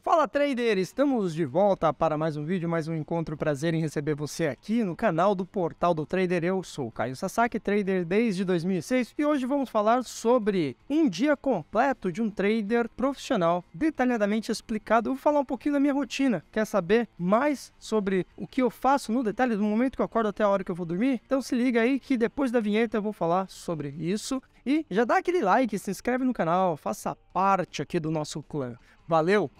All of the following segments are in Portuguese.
Fala trader, estamos de volta para mais um vídeo, mais um encontro, prazer em receber você aqui no canal do Portal do Trader. Eu sou Caio Sasaki, trader desde 2006 e hoje vamos falar sobre um dia completo de um trader profissional, detalhadamente explicado. Eu vou falar um pouquinho da minha rotina. Quer saber mais sobre o que eu faço no detalhe do momento que eu acordo até a hora que eu vou dormir? Então se liga aí que depois da vinheta eu vou falar sobre isso. E já dá aquele like, se inscreve no canal, faça parte aqui do nosso clã. Valeu!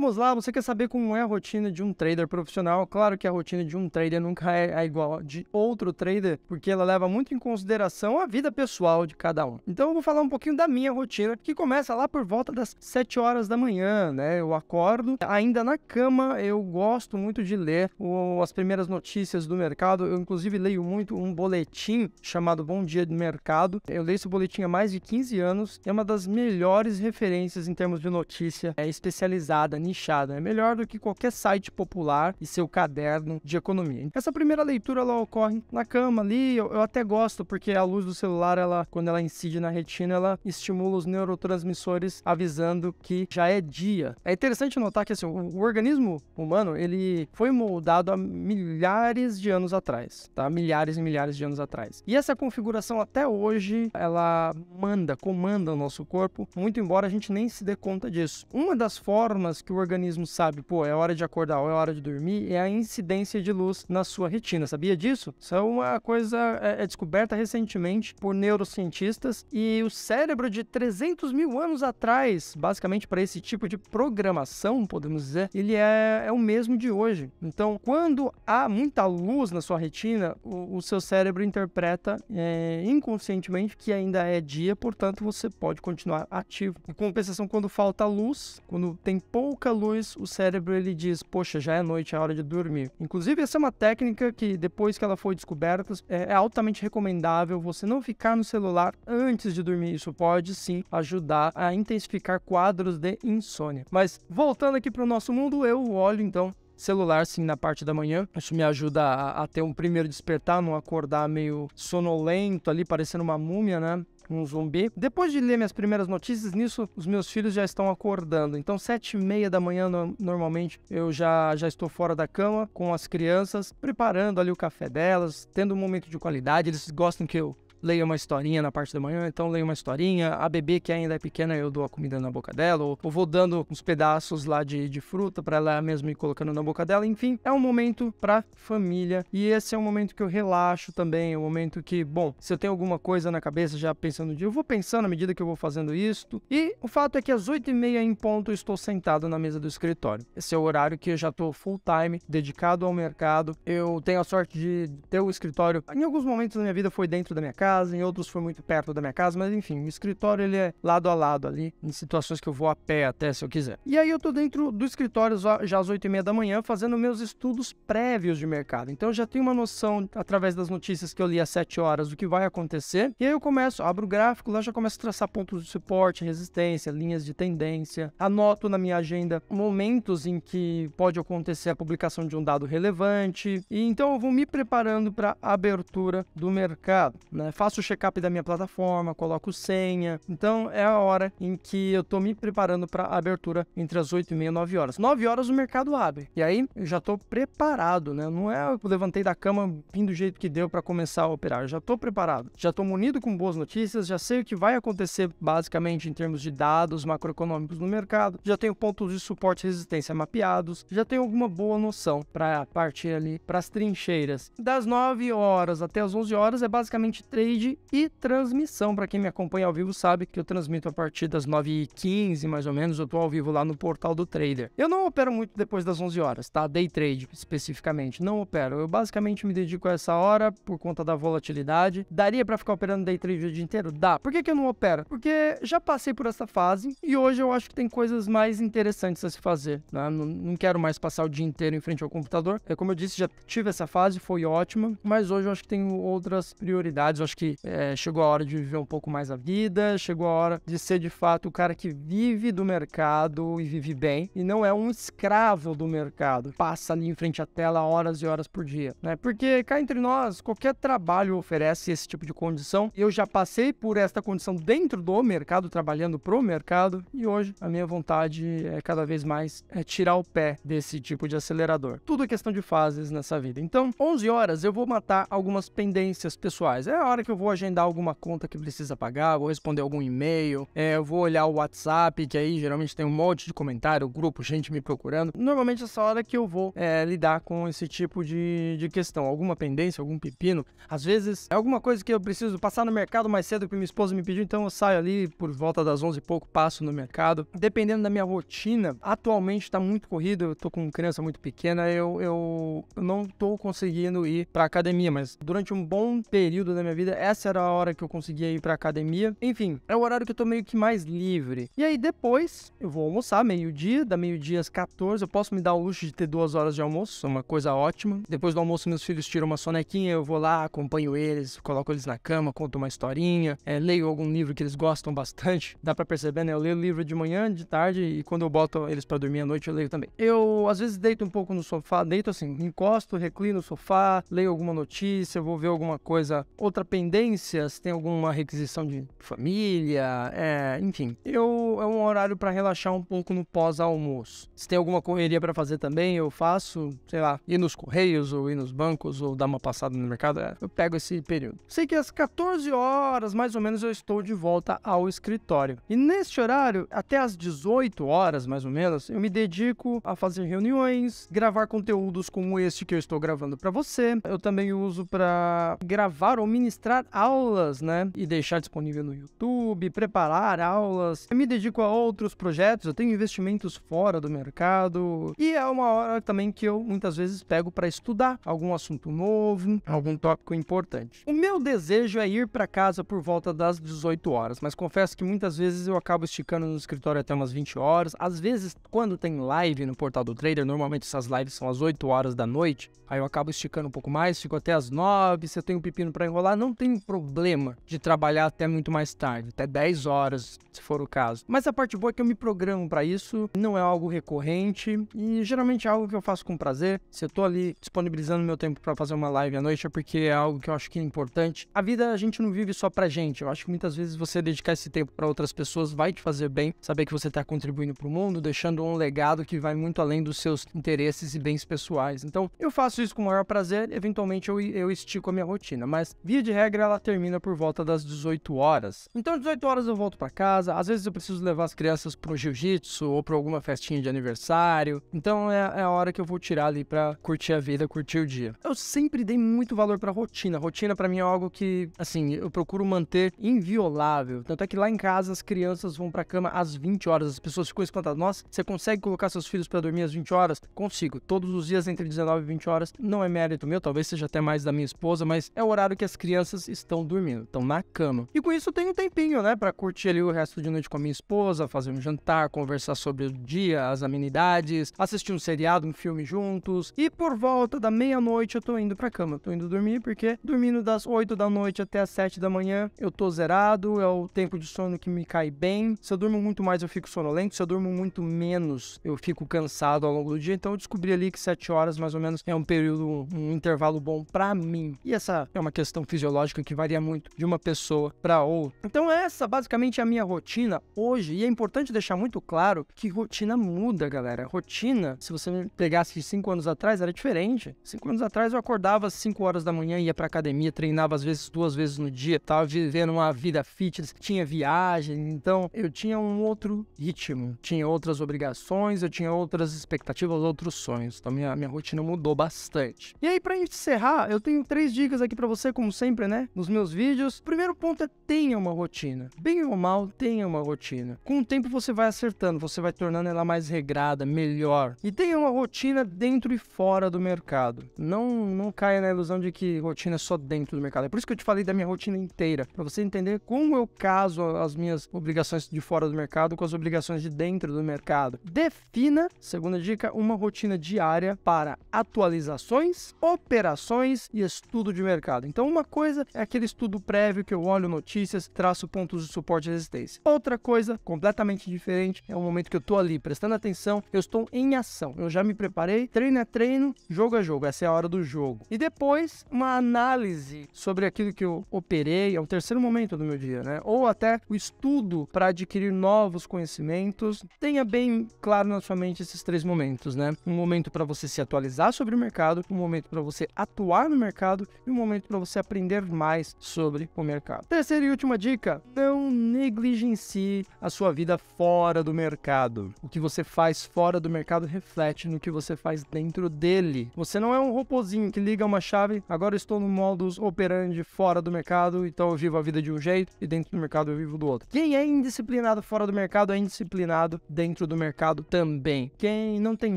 vamos lá, você quer saber como é a rotina de um trader profissional? Claro que a rotina de um trader nunca é, é igual de outro trader, porque ela leva muito em consideração a vida pessoal de cada um. Então eu vou falar um pouquinho da minha rotina, que começa lá por volta das 7 horas da manhã, né? Eu acordo, ainda na cama eu gosto muito de ler o, as primeiras notícias do mercado. Eu inclusive leio muito um boletim chamado Bom Dia do Mercado. Eu leio esse boletim há mais de 15 anos, é uma das melhores referências em termos de notícia, é especializada, nichada fechada. É melhor do que qualquer site popular e seu caderno de economia. Essa primeira leitura ela ocorre na cama ali. Eu, eu até gosto porque a luz do celular, ela, quando ela incide na retina, ela estimula os neurotransmissores avisando que já é dia. É interessante notar que assim, o, o organismo humano ele foi moldado há milhares de anos atrás, tá? Milhares e milhares de anos atrás. E essa configuração até hoje ela manda, comanda o nosso corpo, muito embora a gente nem se dê conta disso. Uma das formas que o organismo sabe, pô, é hora de acordar ou é hora de dormir, é a incidência de luz na sua retina. Sabia disso? Isso é uma coisa é, é descoberta recentemente por neurocientistas e o cérebro de 300 mil anos atrás, basicamente para esse tipo de programação, podemos dizer, ele é, é o mesmo de hoje. Então, quando há muita luz na sua retina, o, o seu cérebro interpreta é, inconscientemente que ainda é dia, portanto você pode continuar ativo. Em compensação, quando falta luz, quando tem pouca pouca luz, o cérebro ele diz, poxa, já é noite, é hora de dormir. Inclusive, essa é uma técnica que, depois que ela foi descoberta, é, é altamente recomendável você não ficar no celular antes de dormir. Isso pode sim ajudar a intensificar quadros de insônia. Mas voltando aqui para o nosso mundo, eu olho então celular sim na parte da manhã. Isso me ajuda a, a ter um primeiro despertar, não acordar meio sonolento ali, parecendo uma múmia, né? um zumbi. Depois de ler minhas primeiras notícias, nisso os meus filhos já estão acordando. Então, sete e meia da manhã, no, normalmente, eu já, já estou fora da cama com as crianças, preparando ali o café delas, tendo um momento de qualidade. Eles gostam que eu leia uma historinha na parte da manhã, então leia uma historinha. A bebê que ainda é pequena, eu dou a comida na boca dela, ou, vou dando uns pedaços lá de, de fruta para ela mesmo ir colocando na boca dela. Enfim, é um momento para família e esse é um momento que eu relaxo também, é um momento que, bom, se eu tenho alguma coisa na cabeça já pensando no dia, eu vou pensando à medida que eu vou fazendo isto. E o fato é que às oito e meia em ponto eu estou sentado na mesa do escritório. Esse é o horário que eu já estou full time, dedicado ao mercado. Eu tenho a sorte de ter o escritório. Em alguns momentos da minha vida foi dentro da minha casa casa, em outros foi muito perto da minha casa, mas enfim, o escritório ele é lado a lado ali, em situações que eu vou a pé até se eu quiser. E aí eu tô dentro do escritório já às 8 e meia da manhã, fazendo meus estudos prévios de mercado. Então eu já tenho uma noção, através das notícias que eu li às 7 horas, do que vai acontecer. E aí eu começo, abro o gráfico, lá já começo a traçar pontos de suporte, resistência, linhas de tendência. Anoto na minha agenda momentos em que pode acontecer a publicação de um dado relevante. E então eu vou me preparando para a abertura do mercado, né? faço o check-up da minha plataforma, coloco senha. Então é a hora em que eu estou me preparando para a abertura entre as 8 e meia e 9 horas. 9 horas o mercado abre. E aí eu já estou preparado, né? Não é eu levantei da cama, vim do jeito que deu para começar a operar. Eu já estou preparado, já estou munido com boas notícias, já sei o que vai acontecer basicamente em termos de dados macroeconômicos no mercado, já tenho pontos de suporte e resistência mapeados, já tenho alguma boa noção para partir ali para as trincheiras. Das 9 horas até as 11 horas é basicamente três trade e transmissão. Para quem me acompanha ao vivo sabe que eu transmito a partir das 9h15, mais ou menos. Eu tô ao vivo lá no portal do trader. Eu não opero muito depois das 11 horas, tá? Day trade especificamente, não opero. Eu basicamente me dedico a essa hora por conta da volatilidade. Daria para ficar operando day trade o dia inteiro? Dá. Por que, que eu não opero? Porque já passei por essa fase e hoje eu acho que tem coisas mais interessantes a se fazer. Né? Não, não quero mais passar o dia inteiro em frente ao computador. É como eu disse, já tive essa fase, foi ótima, mas hoje eu acho que tenho outras prioridades. Eu acho que que é, chegou a hora de viver um pouco mais a vida, chegou a hora de ser de fato o cara que vive do mercado e vive bem, e não é um escravo do mercado, passa ali em frente à tela horas e horas por dia, né? Porque cá entre nós, qualquer trabalho oferece esse tipo de condição. Eu já passei por esta condição dentro do mercado, trabalhando pro mercado, e hoje a minha vontade é cada vez mais é tirar o pé desse tipo de acelerador. Tudo é questão de fases nessa vida. Então, 11 horas eu vou matar algumas pendências pessoais. É a hora que que eu vou agendar alguma conta que precisa pagar, vou responder algum e-mail, é, eu vou olhar o WhatsApp, que aí geralmente tem um monte de comentário, grupo, gente me procurando. Normalmente é essa hora que eu vou é, lidar com esse tipo de, de questão, alguma pendência, algum pepino. Às vezes é alguma coisa que eu preciso passar no mercado mais cedo que minha esposa me pediu, então eu saio ali por volta das 11 e pouco, passo no mercado. Dependendo da minha rotina, atualmente está muito corrido, eu tô com criança muito pequena, eu, eu, eu não tô conseguindo ir pra academia, mas durante um bom período da minha vida essa era a hora que eu conseguia ir pra academia. Enfim, é o horário que eu tô meio que mais livre. E aí depois eu vou almoçar meio-dia, da meio-dia às 14. Eu posso me dar o luxo de ter duas horas de almoço, é uma coisa ótima. Depois do almoço, meus filhos tiram uma sonequinha, eu vou lá, acompanho eles, coloco eles na cama, conto uma historinha, é, leio algum livro que eles gostam bastante. Dá pra perceber, né? Eu leio livro de manhã, de tarde, e quando eu boto eles para dormir à noite, eu leio também. Eu às vezes deito um pouco no sofá, deito assim, encosto, reclino no sofá, leio alguma notícia, vou ver alguma coisa, outra pendência pendências, tem alguma requisição de família, é, enfim. Eu, é um horário para relaxar um pouco no pós-almoço. Se tem alguma correria para fazer também, eu faço, sei lá, ir nos correios ou ir nos bancos ou dar uma passada no mercado, é, eu pego esse período. Sei que às 14 horas, mais ou menos, eu estou de volta ao escritório. E neste horário, até às 18 horas, mais ou menos, eu me dedico a fazer reuniões, gravar conteúdos como este que eu estou gravando para você. Eu também uso para gravar ou ministrar ministrar aulas, né? E deixar disponível no YouTube, preparar aulas. Eu me dedico a outros projetos, eu tenho investimentos fora do mercado. E é uma hora também que eu muitas vezes pego para estudar algum assunto novo, algum tópico importante. O meu desejo é ir para casa por volta das 18 horas, mas confesso que muitas vezes eu acabo esticando no escritório até umas 20 horas. Às vezes, quando tem live no portal do trader, normalmente essas lives são às 8 horas da noite, aí eu acabo esticando um pouco mais, fico até às 9, se eu tenho um pepino para enrolar, não tem problema de trabalhar até muito mais tarde, até 10 horas, se for o caso. Mas a parte boa é que eu me programo para isso, não é algo recorrente e geralmente é algo que eu faço com prazer. Se eu tô ali disponibilizando meu tempo para fazer uma live à noite é porque é algo que eu acho que é importante. A vida a gente não vive só pra gente. Eu acho que muitas vezes você dedicar esse tempo para outras pessoas vai te fazer bem, saber que você tá contribuindo pro mundo, deixando um legado que vai muito além dos seus interesses e bens pessoais. Então, eu faço isso com o maior prazer, eventualmente eu, eu estico a minha rotina, mas via de regra regra, ela termina por volta das 18 horas. Então, 18 horas eu volto para casa. Às vezes eu preciso levar as crianças pro jiu-jitsu ou pra alguma festinha de aniversário. Então, é, é a hora que eu vou tirar ali pra curtir a vida, curtir o dia. Eu sempre dei muito valor pra rotina. Rotina para mim é algo que, assim, eu procuro manter inviolável. Tanto é que lá em casa as crianças vão pra cama às 20 horas. As pessoas ficam espantadas. Nossa, você consegue colocar seus filhos para dormir às 20 horas? Consigo. Todos os dias entre 19 e 20 horas. Não é mérito meu, talvez seja até mais da minha esposa, mas é o horário que as crianças crianças estão dormindo, estão na cama. E com isso eu tenho um tempinho, né, para curtir ali o resto de noite com a minha esposa, fazer um jantar, conversar sobre o dia, as amenidades, assistir um seriado, um filme juntos. E por volta da meia-noite eu tô indo pra cama, tô indo dormir porque dormindo das 8 da noite até as 7 da manhã eu tô zerado, é o tempo de sono que me cai bem. Se eu durmo muito mais eu fico sonolento, se eu durmo muito menos eu fico cansado ao longo do dia. Então eu descobri ali que 7 horas mais ou menos é um período, um intervalo bom para mim. E essa é uma questão fisiológica lógico que varia muito de uma pessoa para outra. Então, essa basicamente é a minha rotina hoje, e é importante deixar muito claro que rotina muda, galera. Rotina, se você pegasse de 5 anos atrás, era diferente. 5 anos atrás eu acordava às 5 horas da manhã, ia pra academia, treinava às vezes duas vezes no dia, tava vivendo uma vida fitness, tinha viagem, então eu tinha um outro ritmo, tinha outras obrigações, eu tinha outras expectativas, outros sonhos. Então, minha, minha rotina mudou bastante. E aí, pra encerrar, eu tenho três dicas aqui para você, como sempre, né? Nos meus vídeos. O primeiro ponto é tenha uma rotina. Bem ou mal, tenha uma rotina. Com o tempo você vai acertando, você vai tornando ela mais regrada, melhor. E tenha uma rotina dentro e fora do mercado. Não, não caia na ilusão de que rotina é só dentro do mercado. É por isso que eu te falei da minha rotina inteira, para você entender como eu caso as minhas obrigações de fora do mercado com as obrigações de dentro do mercado. Defina, segunda dica, uma rotina diária para atualizações, operações e estudo de mercado. Então, uma coisa é aquele estudo prévio que eu olho notícias, traço pontos de suporte e resistência. Outra coisa completamente diferente é o momento que eu estou ali prestando atenção, eu estou em ação. Eu já me preparei, treino é treino, jogo é jogo, essa é a hora do jogo. E depois, uma análise sobre aquilo que eu operei, é o terceiro momento do meu dia, né? Ou até o estudo para adquirir novos conhecimentos. Tenha bem claro na sua mente esses três momentos, né? Um momento para você se atualizar sobre o mercado, um momento para você atuar no mercado e um momento para você aprender mais mais sobre o mercado. Terceira e última dica: não negligencie a sua vida fora do mercado. O que você faz fora do mercado reflete no que você faz dentro dele. Você não é um robozinho que liga uma chave, agora estou no modus operandi fora do mercado, então eu vivo a vida de um jeito e dentro do mercado eu vivo do outro. Quem é indisciplinado fora do mercado é indisciplinado dentro do mercado também. Quem não tem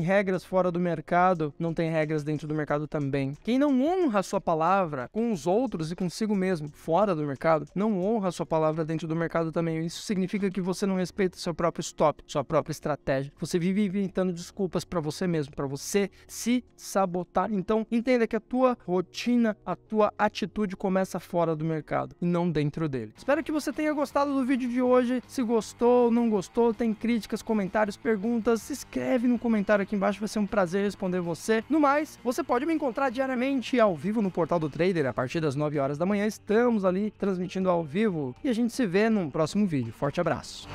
regras fora do mercado não tem regras dentro do mercado também. Quem não honra a sua palavra com os outros e com consigo mesmo, fora do mercado, não honra a sua palavra dentro do mercado também. Isso significa que você não respeita seu próprio stop, sua própria estratégia. Você vive inventando desculpas para você mesmo, para você se sabotar. Então, entenda que a tua rotina, a tua atitude começa fora do mercado e não dentro dele. Espero que você tenha gostado do vídeo de hoje. Se gostou, não gostou, tem críticas, comentários, perguntas, se escreve no comentário aqui embaixo, vai ser um prazer responder você. No mais, você pode me encontrar diariamente ao vivo no Portal do Trader a partir das 9 horas horas da manhã. Estamos ali transmitindo ao vivo e a gente se vê num próximo vídeo. Forte abraço!